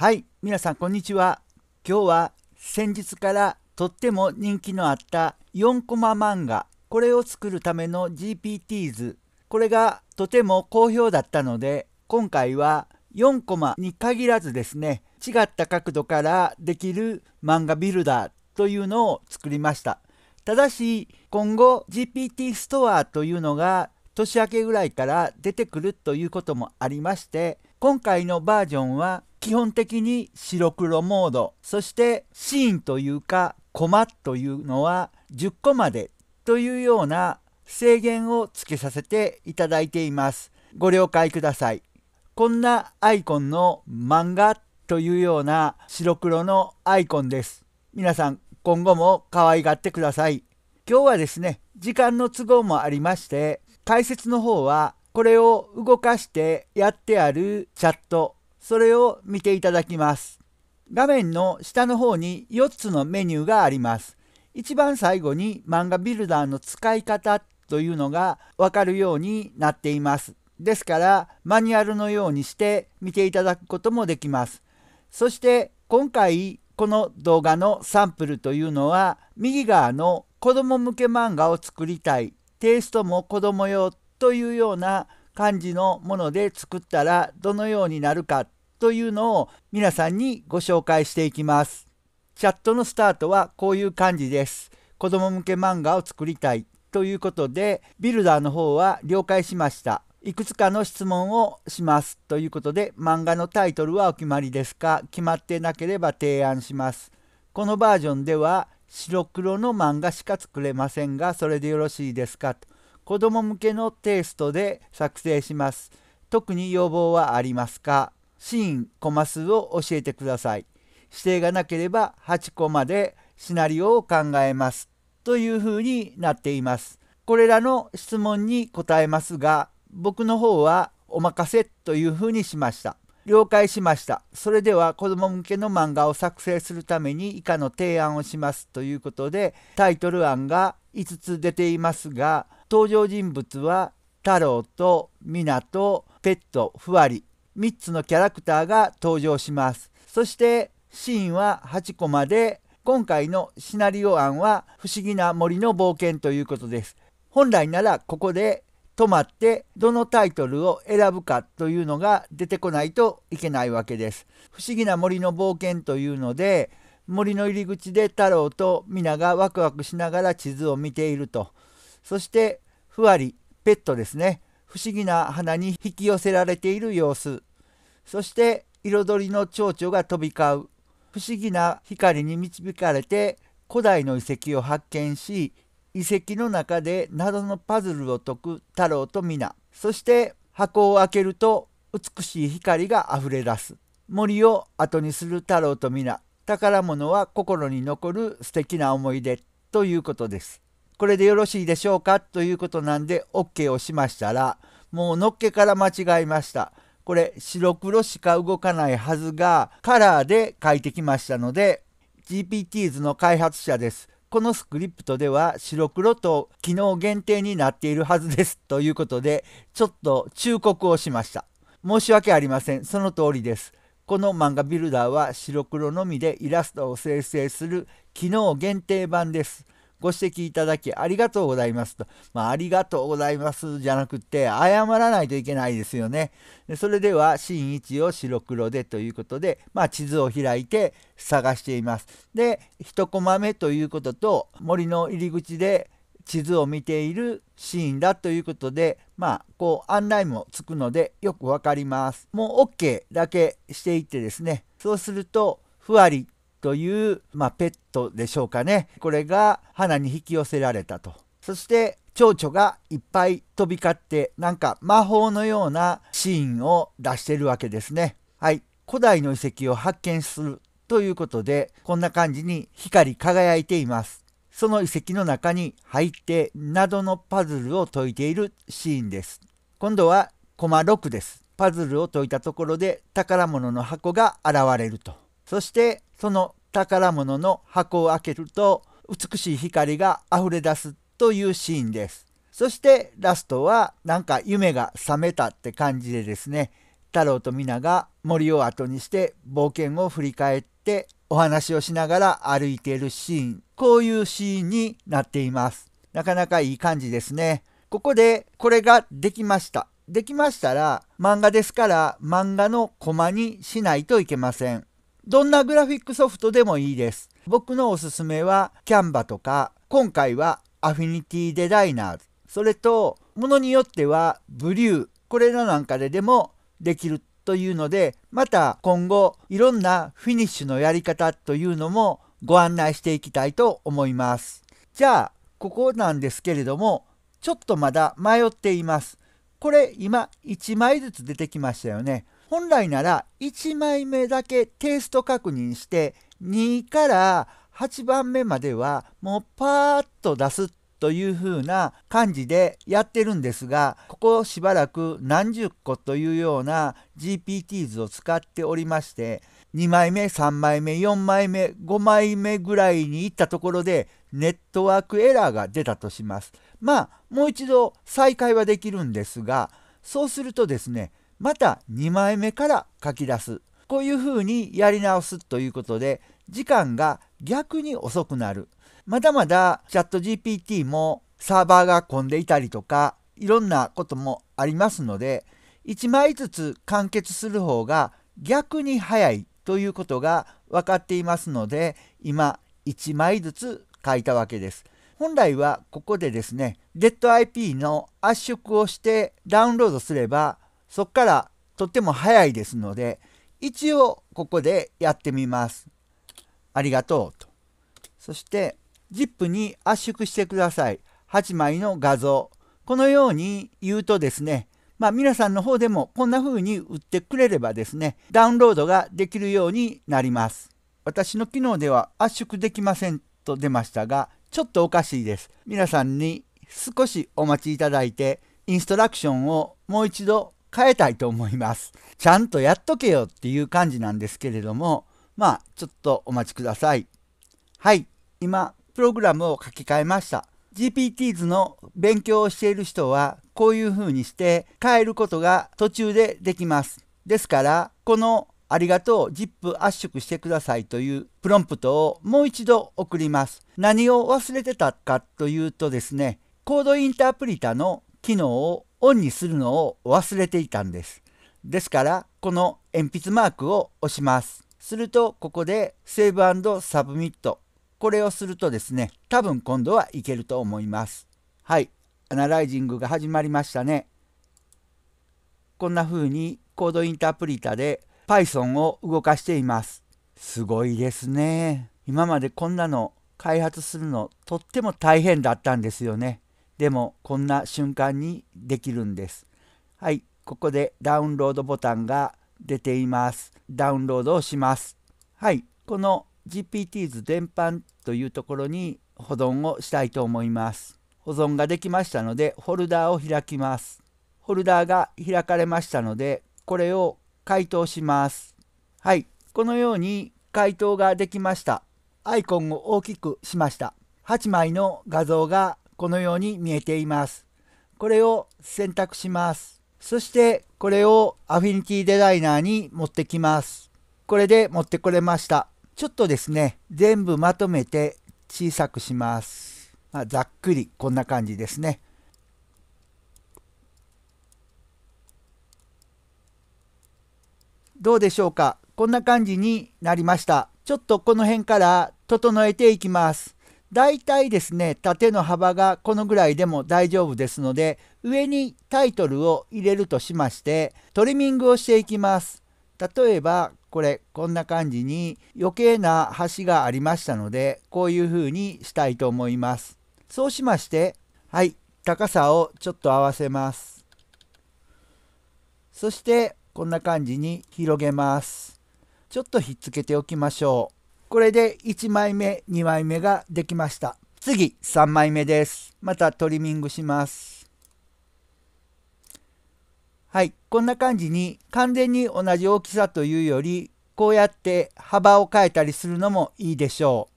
はい皆さんこんにちは今日は先日からとっても人気のあった4コマ漫画これを作るための GPTs これがとても好評だったので今回は4コマに限らずですね違った角度からできる漫画ビルダーというのを作りましたただし今後 GPT ストアというのが年明けぐらいから出てくるということもありまして今回のバージョンは基本的に白黒モードそしてシーンというかコマというのは10個までというような制限をつけさせていただいています。ご了解ください。こんなアイコンの漫画というような白黒のアイコンです。皆さん今後も可愛がってください。今日はですね、時間の都合もありまして、解説の方はこれを動かしてやってあるチャットそれを見ていただきます。画面の下の方に4つのメニューがあります。一番最後に漫画ビルダーの使い方というのがわかるようになっています。ですからマニュアルのようにして見ていただくこともできます。そして今回この動画のサンプルというのは右側の子ども向け漫画を作りたいテイストも子ども用というような漢字のもので作ったらどのようになるかというのを皆さんにご紹介していきます。チャットのスタートはこういう感じです。子供向け漫画を作りたいということで、ビルダーの方は了解しました。いくつかの質問をしますということで、漫画のタイトルはお決まりですか決まってなければ提案します。このバージョンでは白黒の漫画しか作れませんが、それでよろしいですかと。子ども向けのテイストで作成します。特に要望はありますかシーン、コマ数を教えてください。指定がなければ8コマでシナリオを考えます。というふうになっています。これらの質問に答えますが、僕の方はお任せというふうにしました。了解しました。それでは子供向けの漫画を作成するために以下の提案をしますということでタイトル案が5つ出ていますが登場人物は太郎と湊ペットふわり3つのキャラクターが登場しますそしてシーンは8コマで今回のシナリオ案は「不思議な森の冒険」ということです本来ならここで止まってどのタイトルを選ぶかというのが出てこないといけないわけです。不思議な森の冒険というので森の入り口で太郎と皆がワクワクしながら地図を見ているとそしてふわりペットですね不思議な花に引き寄せられている様子そして彩りの蝶々が飛び交う不思議な光に導かれて古代の遺跡を発見し遺跡の中で謎のパズルを解く太郎と皆そして箱を開けると美しい光があふれ出す森を後にする太郎と皆宝物は心に残る素敵な思い出ということです。これでよろしいでしょうかということなんで OK をしましたら、もうのっけから間違えました。これ白黒しか動かないはずがカラーで書いてきましたので GPTs の開発者です。このスクリプトでは白黒と機能限定になっているはずですということでちょっと忠告をしました。申し訳ありません。その通りです。この漫画ビルダーは白黒のみでイラストを生成する機能限定版です。ご指摘いただきありがとうございますと、まあ、ありがとうございますじゃなくて、謝らないといけないですよね。でそれでは、新位置を白黒でということで、まあ、地図を開いて探しています。で、1コマ目ということと、森の入り口で地図を見ているシーンだということで、まあ、こう案内もつくのでよくわかります。もう OK だけしていってですね、そうすると、ふわりという、まあ、ペットでしょうかねこれが花に引き寄せられたとそして蝶々がいっぱい飛び交ってなんか魔法のようなシーンを出してるわけですねはい古代の遺跡を発見するということでこんな感じに光り輝いていますその遺跡の中に入って謎のパズルを解いているシーンです今度はコマ6ですパズルを解いたところで宝物の箱が現れるとそしてその宝物の箱を開けると美しい光があふれ出すというシーンです。そしてラストはなんか夢が覚めたって感じでですね太郎と皆が森を後にして冒険を振り返ってお話をしながら歩いているシーンこういうシーンになっていますなかなかいい感じですねここでこれができましたできましたら漫画ですから漫画のコマにしないといけませんどんなグラフィックソフトでもいいです。僕のおすすめは Canva とか、今回は Affinity イナー。それと、ものによっては Blue、これらなんかででもできるというので、また今後いろんなフィニッシュのやり方というのもご案内していきたいと思います。じゃあ、ここなんですけれども、ちょっとまだ迷っています。これ今1枚ずつ出てきましたよね。本来なら1枚目だけテイスト確認して2から8番目まではもうパーッと出すというふうな感じでやってるんですがここしばらく何十個というような GPTs を使っておりまして2枚目3枚目4枚目5枚目ぐらいに行ったところでネットワークエラーが出たとしますまあもう一度再開はできるんですがそうするとですねまた2枚目から書き出すこういうふうにやり直すということで時間が逆に遅くなるまだまだチャット GPT もサーバーが混んでいたりとかいろんなこともありますので1枚ずつ完結する方が逆に早いということが分かっていますので今1枚ずつ書いたわけです。本来はここでですねデ e ド i p の圧縮をしてダウンロードすればそっからとっても早いですので一応ここでやってみます。ありがとうと。そして ZIP に圧縮してください。8枚の画像。このように言うとですね、まあ皆さんの方でもこんな風に売ってくれればですね、ダウンロードができるようになります。私の機能では圧縮できませんと出ましたが、ちょっとおかしいです。皆さんに少しお待ちいただいて、インストラクションをもう一度変えたいと思います。ちゃんとやっとけよっていう感じなんですけれども、まあ、ちょっとお待ちください。はい、今、プログラムを書き換えました。GPTs の勉強をしている人は、こういうふうにして変えることが途中でできます。ですから、このありがとう、ZIP 圧縮してくださいというプロンプトをもう一度送ります。何を忘れてたかというとですね、コードインタープリタの機能をオンにするのを忘れていたんです。ですからこの鉛筆マークを押します。するとここでセーブサブミットこれをするとですね多分今度はいけると思います。はいアナライジングが始まりましたね。こんな風にコードインタープリタで Python を動かしています。すごいですね。今までこんなの開発するのとっても大変だったんですよね。でもこんな瞬間にできるんです。はい、ここでダウンロードボタンが出ています。ダウンロードをします。はい、この GPTs 全般というところに保存をしたいと思います。保存ができましたので、フォルダを開きます。フォルダーが開かれましたので、これを回答します。はい、このように回答ができました。アイコンを大きくしました。8枚の画像がこのように見えています。これを選択します。そしてこれをアフィニティデザイナーに持ってきます。これで持ってこれました。ちょっとですね、全部まとめて小さくします。まあ、ざっくりこんな感じですね。どうでしょうかこんな感じになりました。ちょっとこの辺から整えていきます。大体ですね縦の幅がこのぐらいでも大丈夫ですので上にタイトルを入れるとしましてトリミングをしていきます。例えばこれこんな感じに余計な端がありましたのでこういうふうにしたいと思います。そうしましてはい高さをちょっと合わせます。そしてこんな感じに広げます。ちょっとひっつけておきましょう。これで1枚目2枚目ができました次3枚目ですまたトリミングしますはいこんな感じに完全に同じ大きさというよりこうやって幅を変えたりするのもいいでしょう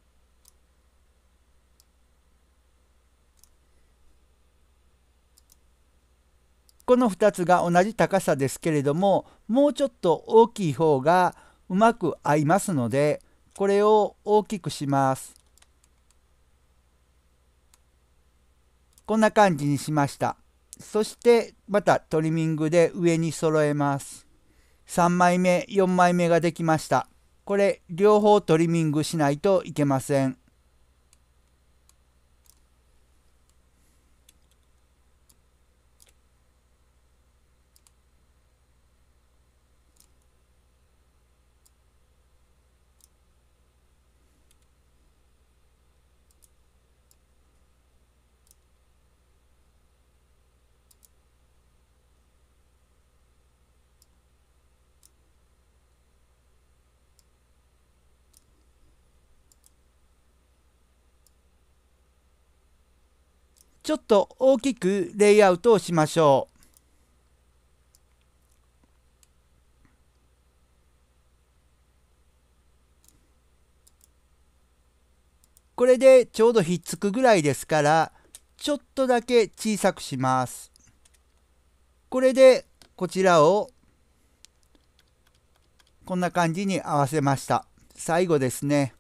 この2つが同じ高さですけれどももうちょっと大きい方がうまく合いますのでこれを大きくしますこんな感じにしましたそしてまたトリミングで上に揃えます3枚目4枚目ができましたこれ両方トリミングしないといけませんちょっと大きくレイアウトをしましょう。これでちょうどひっつくぐらいですから、ちょっとだけ小さくします。これでこちらをこんな感じに合わせました。最後ですね。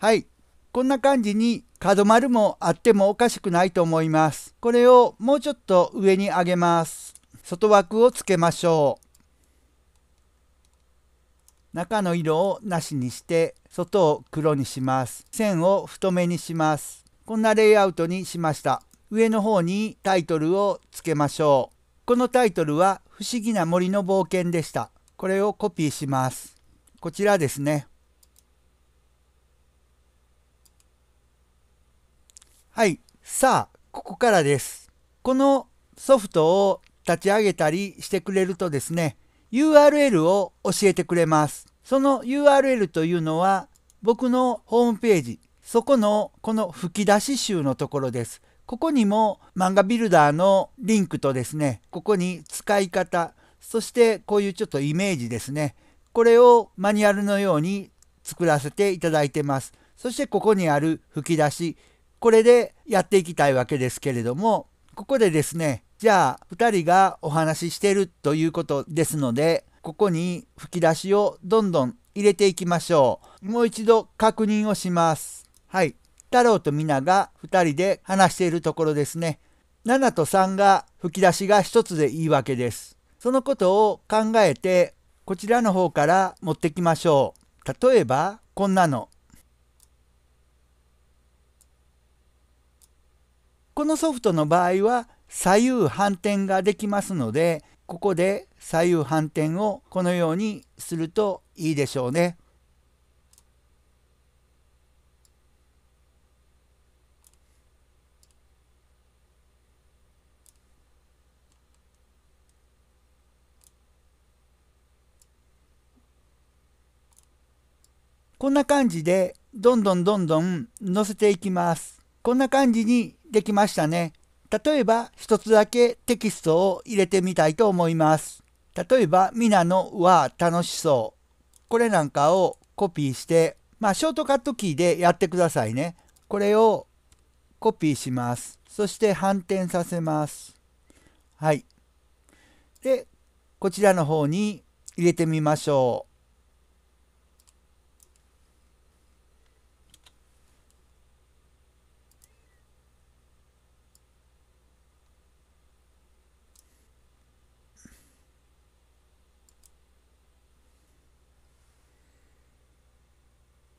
はい。こんな感じに角丸もあってもおかしくないと思います。これをもうちょっと上に上げます。外枠をつけましょう。中の色をなしにして外を黒にします。線を太めにします。こんなレイアウトにしました。上の方にタイトルをつけましょう。このタイトルは不思議な森の冒険でした。これをコピーします。こちらですね。はい。さあ、ここからです。このソフトを立ち上げたりしてくれるとですね、URL を教えてくれます。その URL というのは、僕のホームページ、そこのこの吹き出し集のところです。ここにも漫画ビルダーのリンクとですね、ここに使い方、そしてこういうちょっとイメージですね。これをマニュアルのように作らせていただいてます。そしてここにある吹き出し、これでやっていきたいわけですけれども、ここでですね、じゃあ2人がお話ししてるということですので、ここに吹き出しをどんどん入れていきましょう。もう一度確認をします。はい。太郎と皆が2人で話しているところですね。7と3が吹き出しが1つでいいわけです。そのことを考えてこちらの方から持ってきましょう。例えばこんなのこのソフトの場合は左右反転ができますのでここで左右反転をこのようにするといいでしょうね。こんな感じでどんどんどんどん乗せていきます。こんな感じにできましたね。例えば一つだけテキストを入れてみたいと思います。例えば、みなのは楽しそう。これなんかをコピーして、まあ、ショートカットキーでやってくださいね。これをコピーします。そして反転させます。はい。で、こちらの方に入れてみましょう。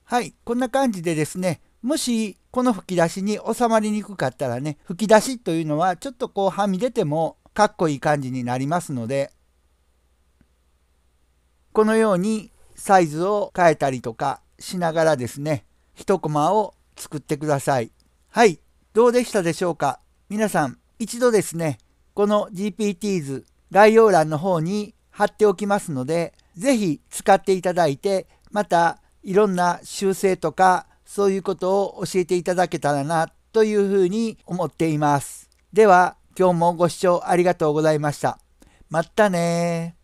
はい、こんな感じでですね、もしこの吹き出しに収まりにくかったらね、吹き出しというのはちょっとこうはみ出てもかっこいい感じになりますので、このようにサイズを変えたりとかしながらですね、1コマを作ってください。はい、どうでしたでしょうか皆さん、一度ですね、この GPTs 概要欄の方に貼っておきますので、是非使っていただいて、またいろんな修正とかそういうことを教えていただけたらなというふうに思っています。では今日もご視聴ありがとうございました。またね